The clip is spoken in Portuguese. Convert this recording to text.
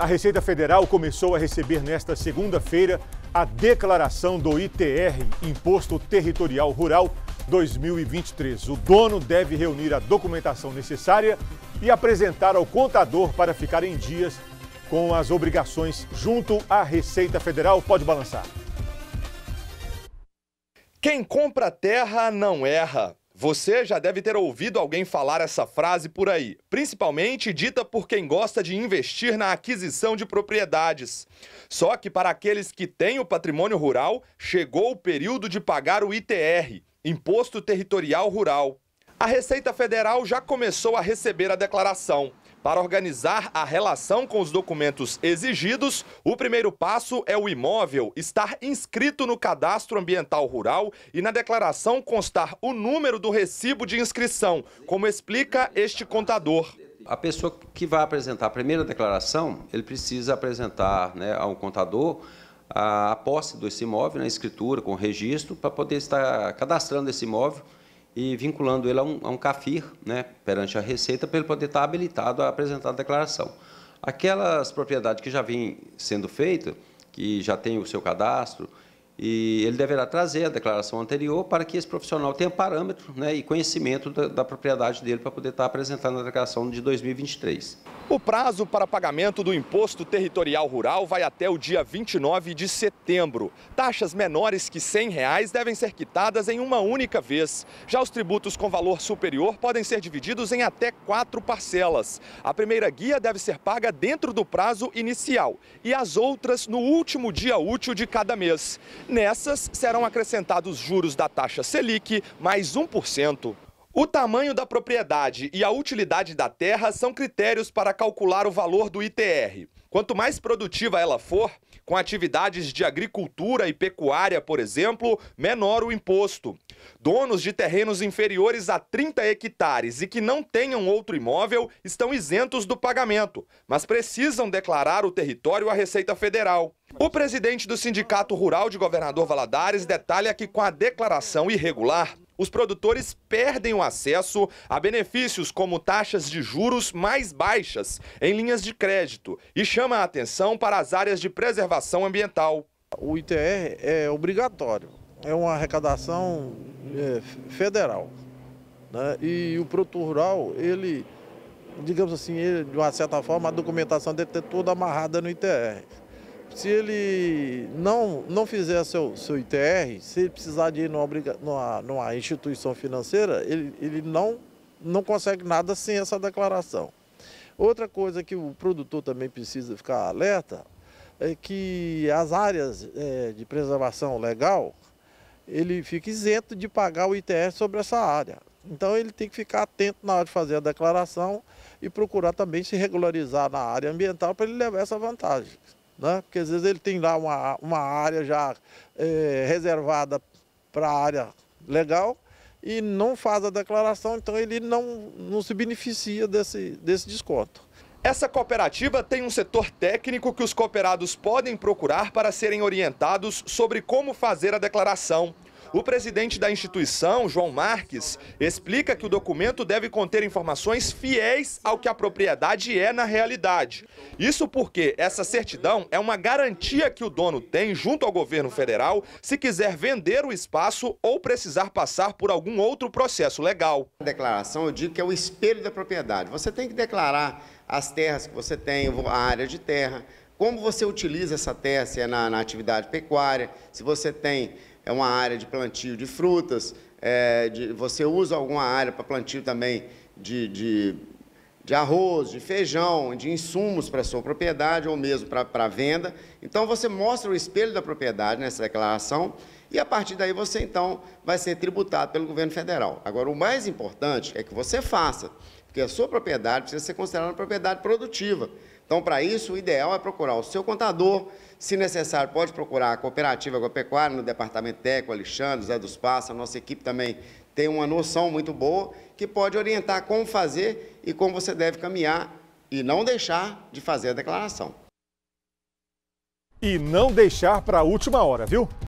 A Receita Federal começou a receber nesta segunda-feira a declaração do ITR, Imposto Territorial Rural 2023. O dono deve reunir a documentação necessária e apresentar ao contador para ficar em dias com as obrigações junto à Receita Federal. Pode balançar. Quem compra terra não erra. Você já deve ter ouvido alguém falar essa frase por aí, principalmente dita por quem gosta de investir na aquisição de propriedades. Só que para aqueles que têm o patrimônio rural, chegou o período de pagar o ITR, Imposto Territorial Rural. A Receita Federal já começou a receber a declaração. Para organizar a relação com os documentos exigidos, o primeiro passo é o imóvel estar inscrito no cadastro ambiental rural e na declaração constar o número do recibo de inscrição, como explica este contador. A pessoa que vai apresentar a primeira declaração, ele precisa apresentar né, ao contador a, posse desse imóvel, na né, escritura, com registro, para poder estar cadastrando esse imóvel e vinculando ele a um, a um CAFIR, né, perante a Receita, para ele poder estar tá habilitado a apresentar a declaração. Aquelas propriedades que já vêm sendo feitas, que já tem o seu cadastro, e ele deverá trazer a declaração anterior para que esse profissional tenha parâmetro né, e conhecimento da, da propriedade dele para poder estar tá apresentando a declaração de 2023. O prazo para pagamento do Imposto Territorial Rural vai até o dia 29 de setembro. Taxas menores que R$ 100 reais devem ser quitadas em uma única vez. Já os tributos com valor superior podem ser divididos em até quatro parcelas. A primeira guia deve ser paga dentro do prazo inicial e as outras no último dia útil de cada mês. Nessas serão acrescentados juros da taxa Selic mais 1%. O tamanho da propriedade e a utilidade da terra são critérios para calcular o valor do ITR. Quanto mais produtiva ela for, com atividades de agricultura e pecuária, por exemplo, menor o imposto. Donos de terrenos inferiores a 30 hectares e que não tenham outro imóvel estão isentos do pagamento, mas precisam declarar o território à Receita Federal. O presidente do Sindicato Rural de Governador Valadares detalha que, com a declaração irregular, os produtores perdem o acesso a benefícios como taxas de juros mais baixas em linhas de crédito e chama a atenção para as áreas de preservação ambiental. O ITR é obrigatório, é uma arrecadação é, federal. Né? E o produto rural, ele, digamos assim, ele, de uma certa forma, a documentação deve ter toda amarrada no ITR. Se ele não, não fizer seu, seu ITR, se ele precisar de ir numa, numa, numa instituição financeira, ele, ele não, não consegue nada sem essa declaração. Outra coisa que o produtor também precisa ficar alerta é que as áreas é, de preservação legal, ele fica isento de pagar o ITR sobre essa área. Então ele tem que ficar atento na hora de fazer a declaração e procurar também se regularizar na área ambiental para ele levar essa vantagem né? porque às vezes ele tem lá uma, uma área já é, reservada para a área legal e não faz a declaração, então ele não, não se beneficia desse, desse desconto. Essa cooperativa tem um setor técnico que os cooperados podem procurar para serem orientados sobre como fazer a declaração. O presidente da instituição, João Marques, explica que o documento deve conter informações fiéis ao que a propriedade é na realidade. Isso porque essa certidão é uma garantia que o dono tem junto ao governo federal se quiser vender o espaço ou precisar passar por algum outro processo legal. A declaração, eu digo que é o espelho da propriedade. Você tem que declarar as terras que você tem, a área de terra, como você utiliza essa terra, se é na, na atividade pecuária, se você tem é uma área de plantio de frutas, é, de, você usa alguma área para plantio também de, de, de, arroz, de feijão, de insumos para a sua propriedade ou mesmo para, para venda. Então, você mostra o espelho da propriedade nessa declaração e, a partir daí, você, então, vai ser tributado pelo governo federal. Agora, o mais importante é que você faça que a sua propriedade precisa ser considerada uma propriedade produtiva. Então, para isso, o ideal é procurar o seu contador, se necessário, pode procurar a Cooperativa Agropecuária, no Departamento Técnico, Alexandre, Zé dos Passos, a nossa equipe também tem uma noção muito boa, que pode orientar como fazer e como você deve caminhar e não deixar de fazer a declaração. E não deixar para a última hora, viu?